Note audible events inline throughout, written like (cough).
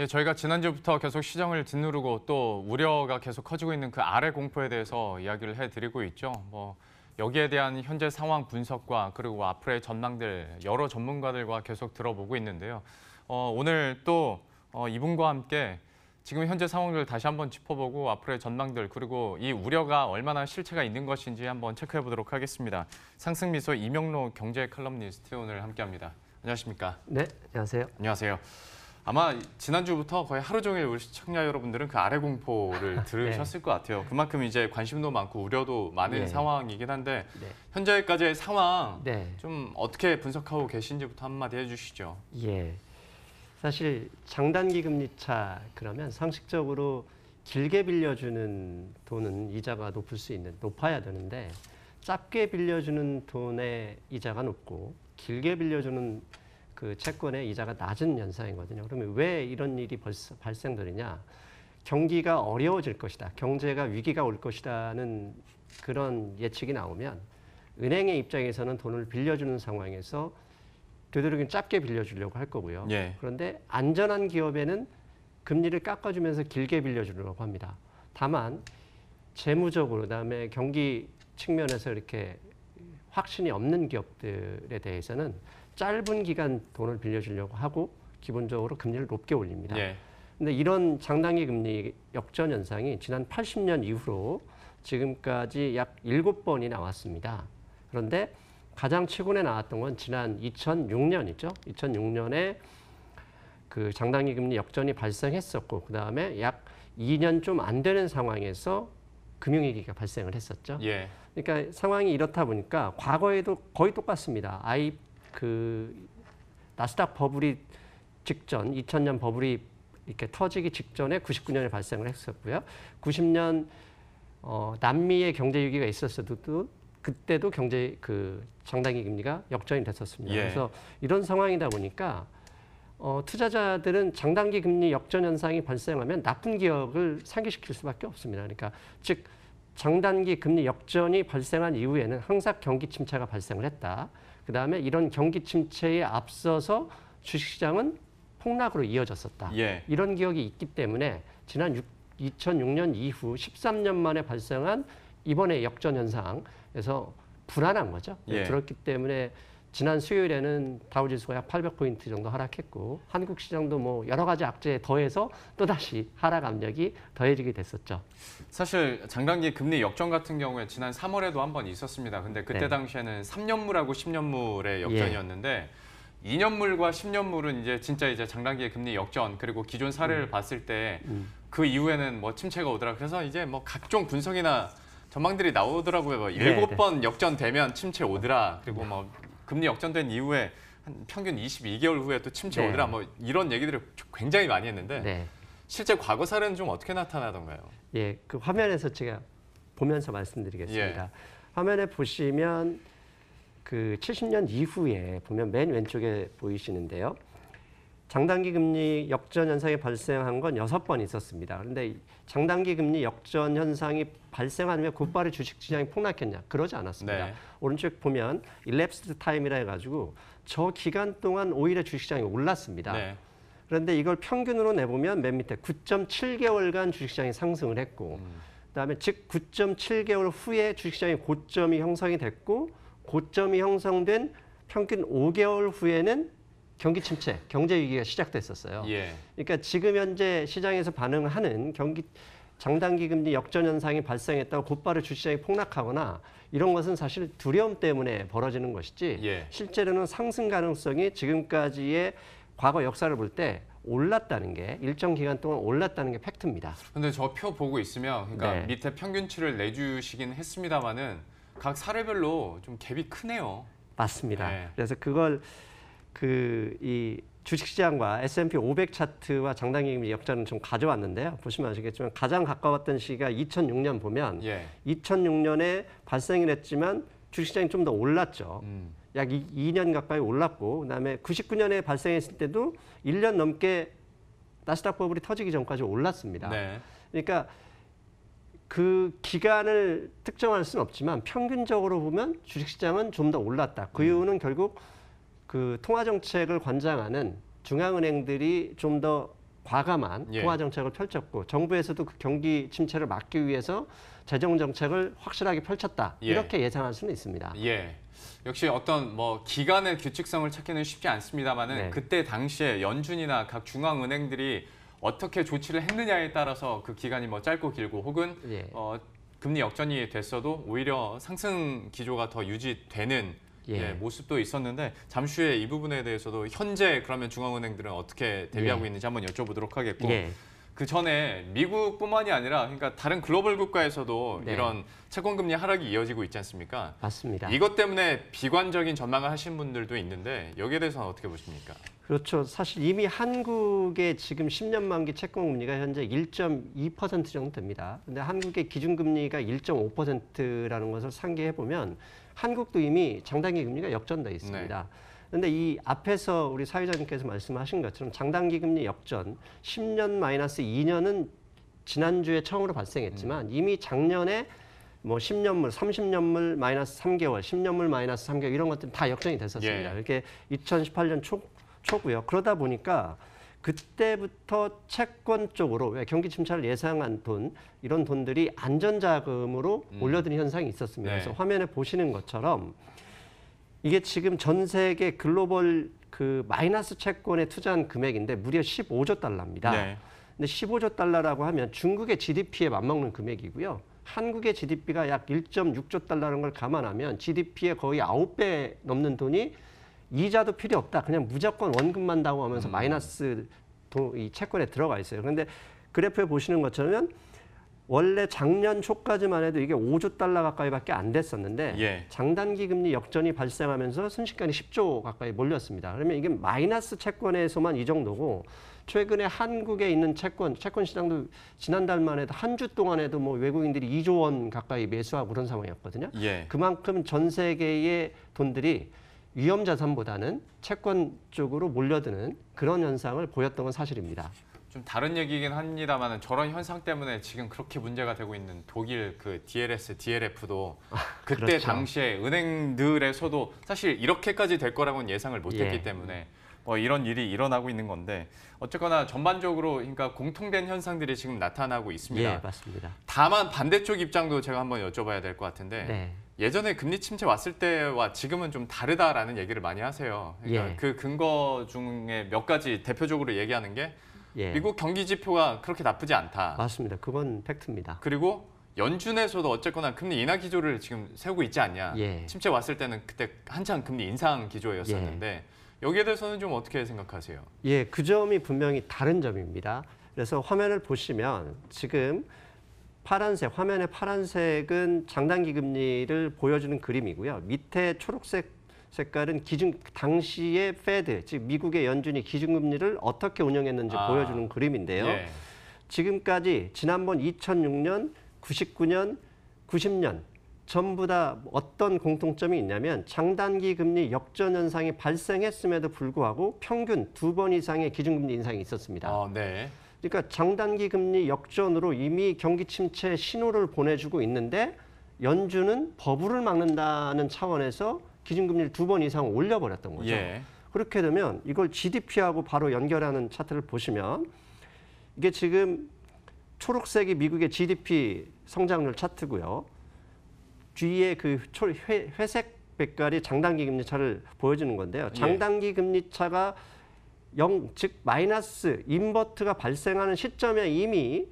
예, 저희가 지난주부터 계속 시정을 짓누르고 또 우려가 계속 커지고 있는 그 아래 공포에 대해서 이야기를 해드리고 있죠. 뭐 여기에 대한 현재 상황 분석과 그리고 앞으로의 전망들 여러 전문가들과 계속 들어보고 있는데요. 어, 오늘 또 어, 이분과 함께 지금 현재 상황을 다시 한번 짚어보고 앞으로의 전망들 그리고 이 우려가 얼마나 실체가 있는 것인지 한번 체크해 보도록 하겠습니다. 상승미소 이명로 경제 칼럼니스트 오늘 함께합니다. 안녕하십니까? 네, 안녕하세요. 안녕하세요. 아마 지난주부터 거의 하루 종일 우리 시청자 여러분들은 그 아래 공포를 (laughs) 네. 들으셨을 네. 것 같아요. 그만큼 이제 관심도 많고 우려도 많은 네. 상황이긴 한데 네. 현재까지의 상황 네. 좀 어떻게 분석하고 계신지부터 한마디 해주시죠. 예. 사실 장단기 금리차 그러면 상식적으로 길게 빌려주는 돈은 이자가 높을 수 있는 높아야 되는데 짧게 빌려주는 돈의 이자가 높고 길게 빌려주는 그 채권의 이자가 낮은 현상이거든요 그러면 왜 이런 일이 벌써 발생되느냐? 경기가 어려워질 것이다. 경제가 위기가 올 것이다는 그런 예측이 나오면 은행의 입장에서는 돈을 빌려주는 상황에서 되도록 짧게 빌려주려고 할 거고요. 예. 그런데 안전한 기업에는 금리를 깎아주면서 길게 빌려주려고 합니다. 다만 재무적으로 그다음에 경기 측면에서 이렇게 확신이 없는 기업들에 대해서는 짧은 기간 돈을 빌려주려고 하고 기본적으로 금리를 높게 올립니다. 예. 근데 이런 장단기 금리 역전 현상이 지난 80년 이후로 지금까지 약 7번이 나왔습니다. 그런데 가장 최근에 나왔던 건 지난 2006년이죠. 2006년에 그 장단기 금리 역전이 발생했었고 그다음에 약 2년 좀 안 되는 상황에서 금융위기가 발생을 했었죠. 예. 그러니까 상황이 이렇다 보니까 과거에도 거의 똑같습니다. 그 나스닥 버블이 직전 2000년 버블이 이렇게 터지기 직전에 99년에 발생을 했었고요. 90년 어, 남미의 경제 위기가 있었어도 그때도 경제 그 장단기 금리가 역전이 됐었습니다. 예. 그래서 이런 상황이다 보니까 어, 투자자들은 장단기 금리 역전 현상이 발생하면 나쁜 기억을 상기시킬 수밖에 없습니다. 그러니까 즉 장단기 금리 역전이 발생한 이후에는 항상 경기 침체가 발생을 했다. 그 다음에 이런 경기 침체에 앞서서 주식시장은 폭락으로 이어졌었다. 예. 이런 기억이 있기 때문에 지난 6, 2006년 이후 13년 만에 발생한 이번에 역전 현상에서 불안한 거죠. 예. 그렇기 때문에 지난 수요일에는 다우지수가 약 800포인트 정도 하락했고 한국 시장도 뭐 여러 가지 악재에 더해서 또다시 하락 압력이 더해지게 됐었죠. 사실 장단기 금리 역전 같은 경우에 지난 3월에도 한 번 있었습니다. 근데 그때 네. 당시에는 3년물하고 10년물의 예. 역전이었는데 예. 2년물과 10년물은 이제 진짜 이제 장단기 의 금리 역전 그리고 기존 사례를 음. 봤을 때그 음. 이후에는 뭐 침체가 오더라. 그래서 이제 뭐 각종 분석이나 전망들이 나오더라고요. 뭐 네, 네. 일곱 번 네. 역전되면 침체 오더라. 그리고 뭐 금리 역전된 이후에 한 평균 22개월 후에 또 침체 네. 오더라 뭐 이런 얘기들을 굉장히 많이 했는데 네. 실제 과거 사례는 좀 어떻게 나타나던가요? 예, 그 화면에서 제가 보면서 말씀드리겠습니다. 예. 화면에 보시면 그 70년 이후에 보면 맨 왼쪽에 보이시는데요. 장단기 금리 역전 현상이 발생한 건 여섯 번 있었습니다. 그런데 장단기 금리 역전 현상이 발생한 후 곧바로 주식시장이 폭락했냐? 그러지 않았습니다. 네. 오른쪽 보면 일랩스 타임이라 해가지고 저 기간 동안 오히려 주식시장이 올랐습니다. 네. 그런데 이걸 평균으로 내보면 맨 밑에 9.7개월간 주식시장이 상승을 했고 음. 그다음에 즉 9.7개월 후에 주식시장의 고점이 형성이 됐고 고점이 형성된 평균 5개월 후에는 경기 침체, 경제 위기가 시작됐었어요. 예. 그러니까 지금 현재 시장에서 반응하는 경기 장단기 금리 역전 현상이 발생했다고 곧바로 주시장이 폭락하거나 이런 것은 사실 두려움 때문에 벌어지는 것이지 예. 실제로는 상승 가능성이 지금까지의 과거 역사를 볼 때 올랐다는 게 일정 기간 동안 올랐다는 게 팩트입니다. 근데 저 표 보고 있으면 그러니까 네. 밑에 평균치를 내주시긴 했습니다마는 각 사례별로 좀 갭이 크네요. 맞습니다. 네. 그래서 그걸 그이 주식시장과 S&P 500 차트와 장단기 역전을 좀 가져왔는데요. 보시면 아시겠지만 가장 가까웠던 시기가 2006년 보면 예. 2006년에 발생을 했지만 주식시장이 좀 더 올랐죠. 음. 약 2년 가까이 올랐고 그다음에 99년에 발생했을 때도 1년 넘게 나스닥 버블이 터지기 전까지 올랐습니다. 네. 그러니까 그 기간을 특정할 수는 없지만 평균적으로 보면 주식시장은 좀 더 올랐다. 그 음. 이유는 결국 그 통화 정책을 관장하는 중앙은행들이 좀 더 과감한 예. 통화 정책을 펼쳤고 정부에서도 그 경기 침체를 막기 위해서 재정 정책을 확실하게 펼쳤다 예. 이렇게 예상할 수는 있습니다. 예. 역시 어떤 뭐 기간의 규칙성을 찾기는 쉽지 않습니다만은 네. 그때 당시에 연준이나 각 중앙은행들이 어떻게 조치를 했느냐에 따라서 그 기간이 뭐 짧고 길고 혹은 예. 어, 금리 역전이 됐어도 오히려 상승 기조가 더 유지되는 예. 예. 모습도 있었는데 잠시 후에 이 부분에 대해서도 현재 그러면 중앙은행들은 어떻게 대비하고 예. 있는지 한번 여쭤보도록 하겠고 예. 그 전에 미국뿐만이 아니라 그러니까 다른 글로벌 국가에서도 네. 이런 채권 금리 하락이 이어지고 있지 않습니까? 맞습니다. 이것 때문에 비관적인 전망을 하신 분들도 있는데 여기에 대해서는 어떻게 보십니까? 그렇죠. 사실 이미 한국의 지금 10년 만기 채권 금리가 현재 1.2% 정도 됩니다. 근데 한국의 기준 금리가 1.5%라는 것을 상기해 보면 한국도 이미 장단기 금리가 역전돼 있습니다. 네. 근데 이 앞에서 우리 사회자님께서 말씀하신 것처럼 장단기 금리 역전 10년 마이너스 2년은 지난주에 처음으로 발생했지만 음. 이미 작년에 뭐 10년물, 30년물 마이너스 3개월, 10년물 마이너스 3개월 이런 것들 다 역전이 됐었습니다. 예. 이렇게 2018년 초, 초고요. 그러다 보니까 그때부터 채권 쪽으로 왜 경기 침체를 예상한 돈 이런 돈들이 안전자금으로 음. 올려드는 현상이 있었습니다. 네. 그래서 화면에 보시는 것처럼 이게 지금 전 세계 글로벌 그 마이너스 채권에 투자한 금액인데 무려 15조 달러입니다. 네. 근데 15조 달러라고 하면 중국의 GDP에 맞먹는 금액이고요. 한국의 GDP가 약 1.6조 달러라는 걸 감안하면 GDP의 거의 9배 넘는 돈이 이자도 필요 없다. 그냥 무조건 원금만 당하면서 음. 마이너스 도, 이 채권에 들어가 있어요. 그런데 그래프에 보시는 것처럼 원래 작년 초까지만 해도 이게 5조 달러 가까이밖에 안 됐었는데 예. 장단기 금리 역전이 발생하면서 순식간에 10조 가까이 몰렸습니다. 그러면 이게 마이너스 채권에서만 이 정도고 최근에 한국에 있는 채권 채권 시장도 지난달만 해도 한 주 동안에도 뭐 외국인들이 2조 원 가까이 매수하고 그런 상황이었거든요. 예. 그만큼 전 세계의 돈들이 위험 자산보다는 채권 쪽으로 몰려드는 그런 현상을 보였던 건 사실입니다. 좀 다른 얘기긴 합니다만 저런 현상 때문에 지금 그렇게 문제가 되고 있는 독일 그 DLS, DLF도 아, 그때 그렇죠. 당시에 은행들에서도 사실 이렇게까지 될 거라고는 예상을 못했기 예. 때문에 뭐 이런 일이 일어나고 있는 건데 어쨌거나 전반적으로 그러니까 공통된 현상들이 지금 나타나고 있습니다. 예, 맞습니다. 다만 반대쪽 입장도 제가 한번 여쭤봐야 될 것 같은데 네. 예전에 금리 침체 왔을 때와 지금은 좀 다르다라는 얘기를 많이 하세요. 그러니까 예. 그 근거 중에 몇 가지 대표적으로 얘기하는 게 예. 미국 경기 지표가 그렇게 나쁘지 않다. 맞습니다. 그건 팩트입니다. 그리고 연준에서도 어쨌거나 금리 인하 기조를 지금 세우고 있지 않냐. 예. 침체 왔을 때는 그때 한창 금리 인상 기조였었는데 예. 여기에 대해서는 좀 어떻게 생각하세요? 예, 그 점이 분명히 다른 점입니다. 그래서 화면을 보시면 지금 파란색 화면의 파란색은 장단기 금리를 보여주는 그림이고요. 밑에 초록색 색깔은 기준 당시의 페드, 즉 미국의 연준이 기준금리를 어떻게 운영했는지 아. 보여주는 그림인데요. 예. 지금까지 지난번 2006년, 99년, 90년 전부 다 어떤 공통점이 있냐면 장단기 금리 역전 현상이 발생했음에도 불구하고 평균 두 번 이상의 기준금리 인상이 있었습니다. 아, 네. 그러니까 장단기 금리 역전으로 이미 경기 침체 신호를 보내주고 있는데 연준은 버블을 막는다는 차원에서 기준금리를 두 번 이상 올려버렸던 거죠. 예. 그렇게 되면 이걸 GDP하고 바로 연결하는 차트를 보시면 이게 지금 초록색이 미국의 GDP 성장률 차트고요. 뒤에 그 초, 회, 회색 백깔이 장단기 금리 차를 보여주는 건데요. 예. 장단기 금리 차가 0, 즉 마이너스 인버트가 발생하는 시점에 이미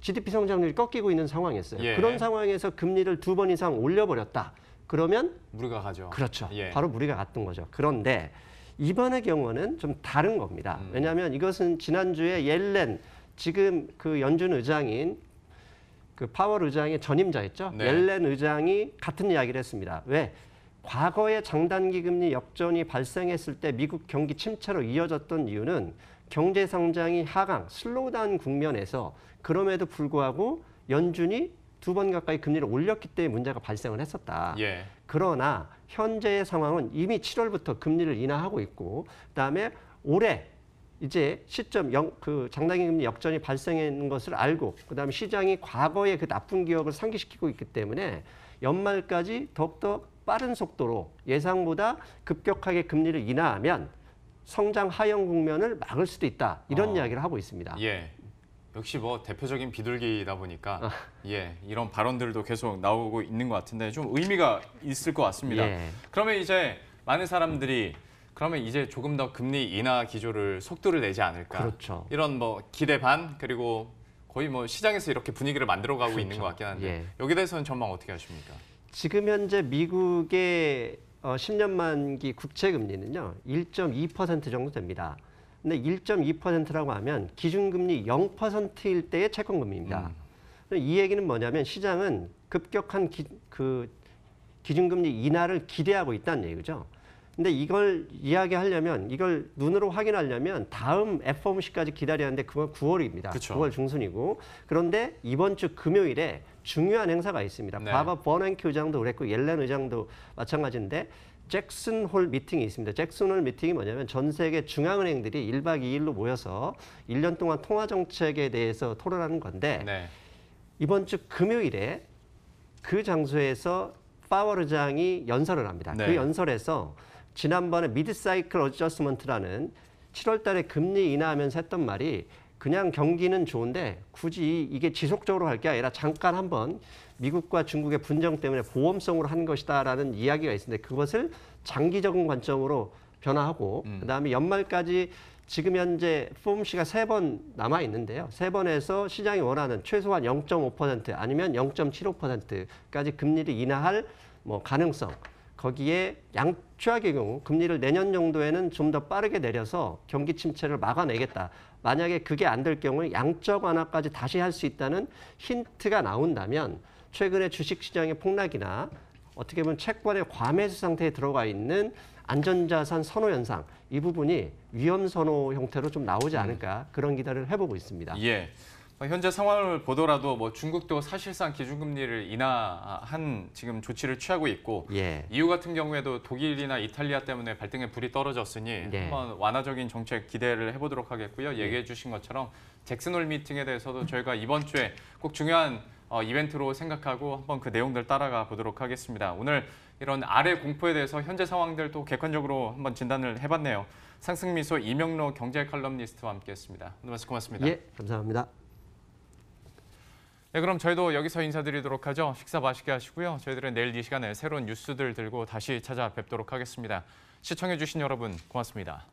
GDP 성장률이 꺾이고 있는 상황이었어요. 예. 그런 상황에서 금리를 두 번 이상 올려버렸다. 그러면 무리가 가죠. 그렇죠. 예. 바로 무리가 갔던 거죠. 그런데 이번의 경우는 좀 다른 겁니다. 음. 왜냐하면 이것은 지난주에 옐렌 지금 그 연준 의장인 그 파월 의장의 전임자였죠. 네. 옐렌 의장이 같은 이야기를 했습니다. 왜? 과거에 장단기 금리 역전이 발생했을 때 미국 경기 침체로 이어졌던 이유는 경제 성장이 하강, 슬로우다운 국면에서 그럼에도 불구하고 연준이 두번 가까이 금리를 올렸기 때문에 문제가 발생을 했었다. 예. 그러나 현재의 상황은 이미 7월부터 금리를 인하하고 있고 그다음에 올해 이제 시점 영, 그 장단기 금리 역전이 발생한 것을 알고 그다음에 시장이 과거의 그 나쁜 기억을 상기시키고 있기 때문에 연말까지 더욱더 빠른 속도로 예상보다 급격하게 금리를 인하하면 성장 하향 국면을 막을 수도 있다 이런 어. 이야기를 하고 있습니다. 예. 역시 뭐 대표적인 비둘기다 이 보니까 아. 예 이런 발언들도 계속 나오고 있는 것 같은데 좀 의미가 있을 것 같습니다. 예. 그러면 이제 많은 사람들이 그러면 이제 조금 더 금리 인하 기조를 속도를 내지 않을까? 그렇죠. 이런 뭐 기대 반 그리고 거의 뭐 시장에서 이렇게 분위기를 만들어가고 그렇죠. 있는 것 그렇죠. 같긴 한데 예. 여기 대해서는 전망 어떻게 하십니까? 지금 현재 미국의 어, 10년 만기 국채 금리는요 1.2% 정도 됩니다. 근데 1.2%라고 하면 기준금리 0%일 때의 채권금리입니다. 음. 이 얘기는 뭐냐면 시장은 급격한 기, 그 기준금리 인하를 기대하고 있다는 얘기죠. 근데 이걸 이야기하려면 이걸 눈으로 확인하려면 다음 FOMC까지 기다리는데 그건 9월입니다. 그쵸. 9월 중순이고 그런데 이번 주 금요일에 중요한 행사가 있습니다. 네. 바바 버냉키 의장도 그랬고 옐렌 의장도 마찬가지인데 잭슨 홀 미팅이 있습니다. 잭슨 홀 미팅이 뭐냐면 전 세계 중앙은행들이 1박 2일로 모여서 1년 동안 통화 정책에 대해서 토론하는 건데 네. 이번 주 금요일에 그 장소에서 파월 의장이 연설을 합니다. 그 네. 그 연설에서 지난번에 미드 사이클 어저스먼트라는 7월 달에 금리 인하하면서 했던 말이 그냥 경기는 좋은데 굳이 이게 지속적으로 할 게 아니라 잠깐 한번 미국과 중국의 분쟁 때문에 보험성으로 한 것이다라는 이야기가 있는데 그것을 장기적인 관점으로 변화하고 음. 그다음에 연말까지 지금 현재 폼씨가 세 번 남아 있는데요. 세 번에서 시장이 원하는 최소한 0.5% 아니면 0.75%까지 금리를 인하할 뭐 가능성 거기에 양 최악의 경우 금리를 내년 정도에는 좀 더 빠르게 내려서 경기 침체를 막아내겠다. 만약에 그게 안 될 경우에 양적 완화까지 다시 할 수 있다는 힌트가 나온다면 최근에 주식시장의 폭락이나 어떻게 보면 채권의 과매수 상태에 들어가 있는 안전자산 선호 현상 이 부분이 위험 선호 형태로 좀 나오지 음. 않을까 그런 기대를 해보고 있습니다. 예. 뭐 현재 상황을 보더라도 뭐 중국도 사실상 기준금리를 인하한 지금 조치를 취하고 있고 예. EU 같은 경우에도 독일이나 이탈리아 때문에 발등에 불이 떨어졌으니 예. 한번 완화적인 정책 기대를 해보도록 하겠고요. 네. 얘기해 주신 것처럼 잭슨홀 미팅에 대해서도 저희가 이번 주에 꼭 중요한 어, 이벤트로 생각하고 한번 그 내용들 따라가 보도록 하겠습니다. 오늘 이런 아래 공포에 대해서 현재 상황들도 객관적으로 한번 진단을 해봤네요. 상승미소 이명로 경제 칼럼니스트와 함께했습니다. 오늘 말씀 고맙습니다. 예, 감사합니다. 네, 그럼 저희도 여기서 인사드리도록 하죠. 식사 맛있게 하시고요. 저희들은 내일 이 시간에 새로운 뉴스들 들고 다시 찾아뵙도록 하겠습니다. 시청해주신 여러분 고맙습니다.